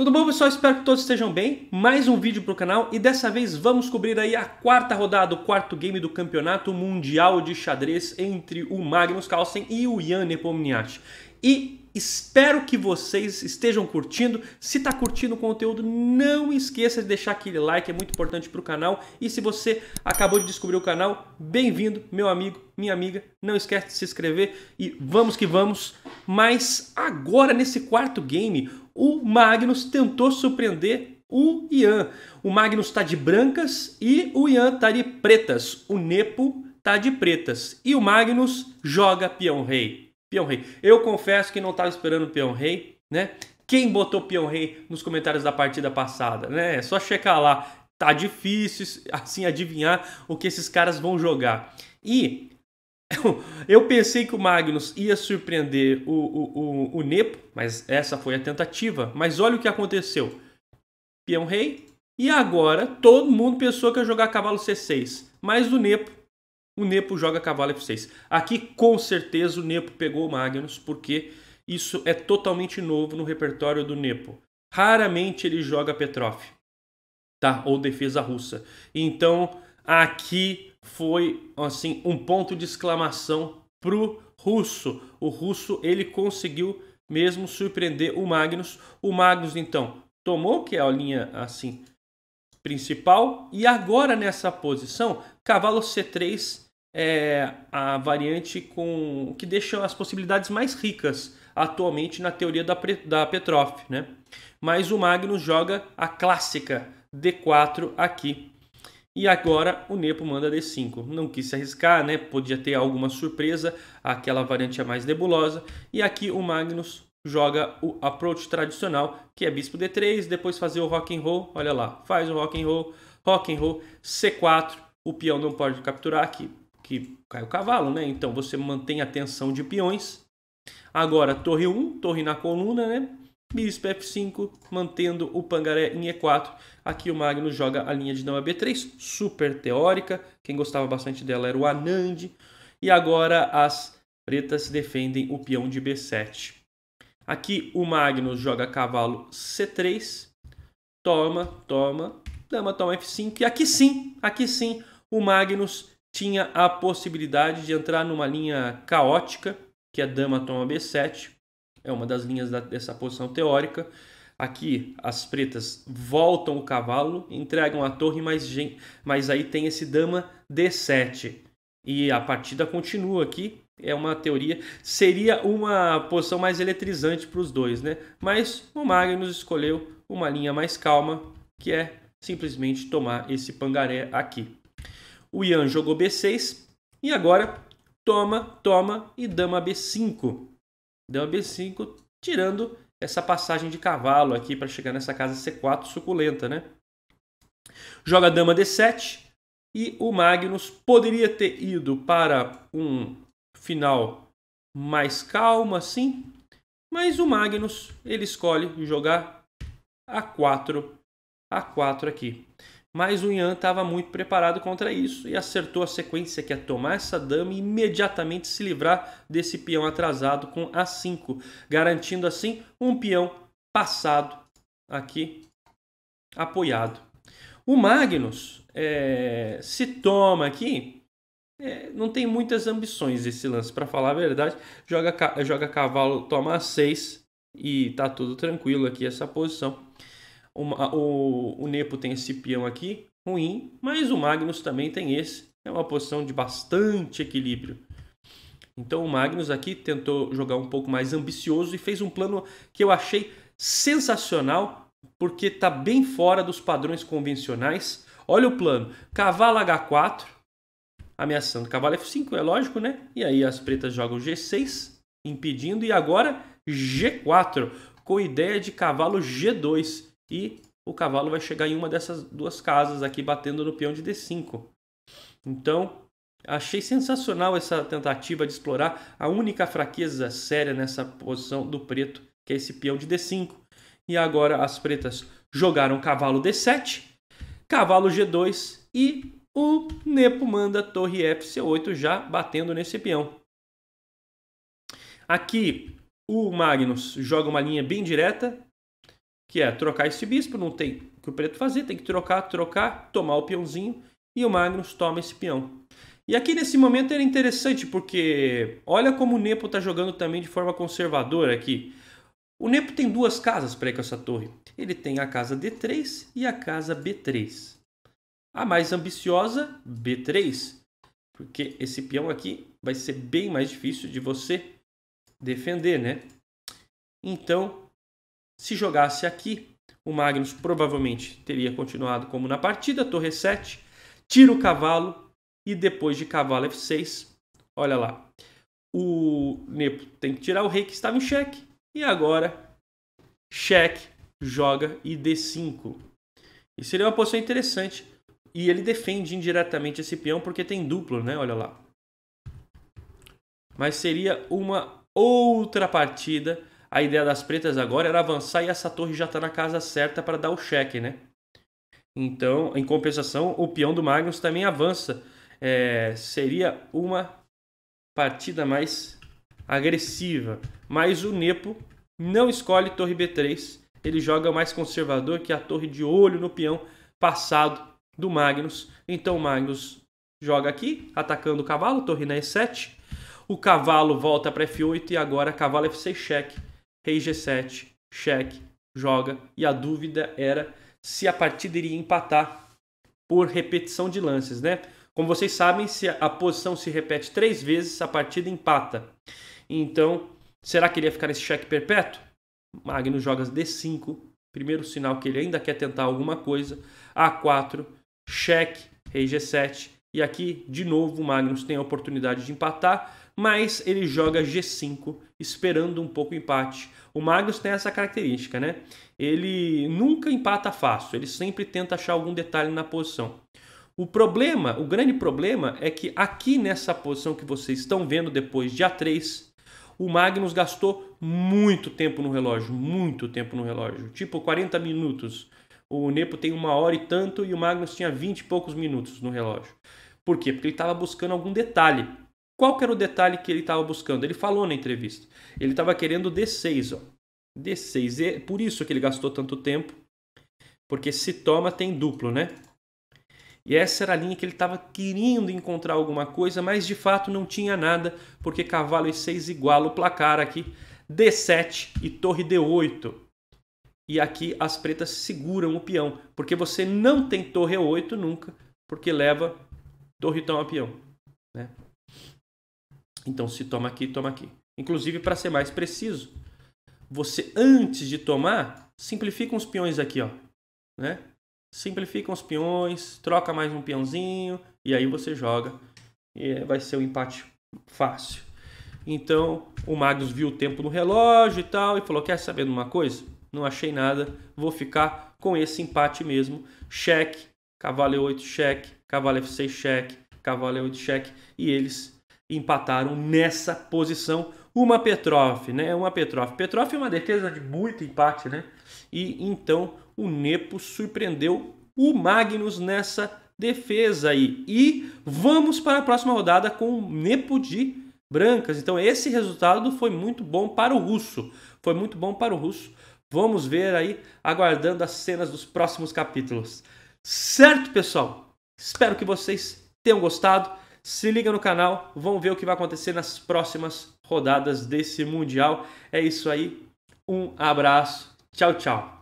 Tudo bom, pessoal? Espero que todos estejam bem. Mais um vídeo para o canal e dessa vez vamos cobrir aí a quarta rodada, o quarto game do Campeonato Mundial de Xadrez entre o Magnus Carlsen e o Jan Nepomniachtchi. E espero que vocês estejam curtindo. Se está curtindo o conteúdo, não esqueça de deixar aquele like, é muito importante para o canal. E se você acabou de descobrir o canal, bem-vindo, meu amigo, minha amiga. Não esquece de se inscrever e vamos que vamos! Mas agora, nesse quarto game, o Magnus tentou surpreender o Ian. O Magnus está de brancas e o Ian está de pretas. O Nepo está de pretas. E o Magnus joga peão rei. Peão rei. Eu confesso que não estava esperando peão rei, né? Quem botou peão rei nos comentários da partida passada, né? É só checar lá. Tá difícil assim adivinhar o que esses caras vão jogar. E então, eu pensei que o Magnus ia surpreender o, o, o, o Nepo, mas essa foi a tentativa. Mas olha o que aconteceu. Peão rei. E agora, todo mundo pensou que ia jogar cavalo C6. Mas o Nepo, o Nepo joga cavalo F6. Aqui, com certeza, o Nepo pegou o Magnus, porque isso é totalmente novo no repertório do Nepo. Raramente ele joga Petrov, tá? Ou defesa russa. Então, aqui foi assim um ponto de exclamação pro russo. O russo ele conseguiu mesmo surpreender o Magnus. O Magnus então tomou que é a linha assim principal e agora nessa posição cavalo C3 é a variante com que deixa as possibilidades mais ricas atualmente na teoria da, da Petrov, né? Mas o Magnus joga a clássica D4 aqui e agora o Nepo manda D5. Não quis se arriscar, né? Podia ter alguma surpresa, aquela variante é mais nebulosa. E aqui o Magnus joga o approach tradicional, que é bispo D3, depois fazer o rock and roll. Olha lá, faz o rock and roll, rock and roll, C4. O peão não pode capturar aqui, que cai o cavalo, né? Então você mantém a tensão de peões. Agora torre 1, torre na coluna, né? Bispo F5, mantendo o Pangaré em E4. Aqui o Magno joga a linha de dama B3, super teórica. Quem gostava bastante dela era o Anand. E agora as pretas defendem o peão de B7. Aqui o Magnus joga cavalo C3. Toma, toma. Dama toma F5. E aqui sim, aqui sim, o Magnus tinha a possibilidade de entrar numa linha caótica, que é dama toma B7 é uma das linhas da, dessa posição teórica. Aqui as pretas voltam o cavalo, entregam a torre, mas, mas aí tem esse dama D7. E a partida continua aqui. É uma teoria. Seria uma posição mais eletrizante para os dois, né? Mas o Magnus escolheu uma linha mais calma, que é simplesmente tomar esse pangaré aqui. O Ian jogou B6 e agora toma, toma e dama B5. Deu B5, tirando essa passagem de cavalo aqui para chegar nessa casa C4 suculenta, né? Joga a dama D7 e o Magnus poderia ter ido para um final mais calmo assim, mas o Magnus ele escolhe jogar A4, A4 aqui mas o Ian estava muito preparado contra isso e acertou a sequência que é tomar essa dama e imediatamente se livrar desse peão atrasado com A5, garantindo assim um peão passado aqui apoiado. O Magnus é, se toma aqui, é, não tem muitas ambições esse lance, para falar a verdade. Joga, joga cavalo, toma A6 e tá tudo tranquilo aqui essa posição o, o Nepo tem esse peão aqui, ruim, mas o Magnus também tem esse. É uma posição de bastante equilíbrio. Então o Magnus aqui tentou jogar um pouco mais ambicioso e fez um plano que eu achei sensacional, porque está bem fora dos padrões convencionais. Olha o plano: cavalo H4, ameaçando cavalo F5, é lógico, né? E aí as pretas jogam G6, impedindo, e agora G4, com ideia de cavalo G2 e o cavalo vai chegar em uma dessas duas casas aqui batendo no peão de D5. Então, achei sensacional essa tentativa de explorar a única fraqueza séria nessa posição do preto, que é esse peão de D5. E agora as pretas jogaram cavalo D7, cavalo G2 e o Nepo manda torre FC8 já batendo nesse peão. Aqui o Magnus joga uma linha bem direta, que é trocar esse bispo, não tem o que o preto fazer, tem que trocar, trocar, tomar o peãozinho e o Magnus toma esse peão. E aqui nesse momento era é interessante porque olha como o Nepo está jogando também de forma conservadora aqui. O Nepo tem duas casas para ir com essa torre. Ele tem a casa D3 e a casa B3. A mais ambiciosa, B3, porque esse peão aqui vai ser bem mais difícil de você defender, né? Então, se jogasse aqui, o Magnus provavelmente teria continuado como na partida, torre 7, tira o cavalo e depois de cavalo f6, olha lá, o Nepo tem que tirar o rei que estava em xeque e agora xeque, joga e d5. Isso seria é uma posição interessante e ele defende indiretamente esse peão porque tem duplo, né? Olha lá. Mas seria uma outra partida a ideia das pretas agora era avançar e essa torre já está na casa certa para dar o cheque, né? Então, em compensação, o peão do Magnus também avança. É, seria uma partida mais agressiva. Mas o Nepo não escolhe torre B3. Ele joga mais conservador que é a torre de olho no peão passado do Magnus. Então o Magnus joga aqui, atacando o cavalo, torre na E7. O cavalo volta para F8 e agora cavalo F6 cheque rei G7, cheque, joga, e a dúvida era se a partida iria empatar por repetição de lances, né? Como vocês sabem, se a posição se repete três vezes, a partida empata. Então, será que ele ia ficar nesse cheque perpétuo? Magnus joga D5, primeiro sinal que ele ainda quer tentar alguma coisa. A4, cheque, rei G7. E aqui, de novo, o Magnus tem a oportunidade de empatar mas ele joga G5, esperando um pouco o empate. O Magnus tem essa característica, né? Ele nunca empata fácil, ele sempre tenta achar algum detalhe na posição. O problema, o grande problema é que aqui nessa posição que vocês estão vendo depois de A3, o Magnus gastou muito tempo no relógio, muito tempo no relógio, tipo 40 minutos. O Nepo tem uma hora e tanto e o Magnus tinha 20 e poucos minutos no relógio. Por quê? Porque ele estava buscando algum detalhe. Qual que era o detalhe que ele estava buscando? Ele falou na entrevista. Ele estava querendo D6, ó. D6. E é por isso que ele gastou tanto tempo. Porque se toma tem duplo, né? E essa era a linha que ele estava querendo encontrar alguma coisa, mas de fato não tinha nada, porque cavalo E6 igualam o placar aqui. D7 e torre D8. E aqui as pretas seguram o peão, porque você não tem torre E8 nunca, porque leva torre tão a peão, né? Então se toma aqui, toma aqui. Inclusive, para ser mais preciso, você antes de tomar, simplifica os peões aqui, ó, né? Simplifica os peões, troca mais um peãozinho e aí você joga e é, vai ser um empate fácil. Então, o Magnus viu o tempo no relógio e tal e falou: "Quer saber de uma coisa? Não achei nada, vou ficar com esse empate mesmo. Cheque, cavalo E8 é cheque, cavalo é F6 cheque, cavalo E8 cheque e eles empataram nessa posição. Uma Petrov, né? Uma Petrov. Petrov é uma defesa de muito empate, né? E então o Nepo surpreendeu o Magnus nessa defesa aí. E vamos para a próxima rodada com o Nepo de brancas. Então esse resultado foi muito bom para o russo. Foi muito bom para o russo. Vamos ver aí, aguardando as cenas dos próximos capítulos. Certo, pessoal? Espero que vocês tenham gostado. Se liga no canal, vamos ver o que vai acontecer nas próximas rodadas desse Mundial. É isso aí, um abraço, tchau, tchau.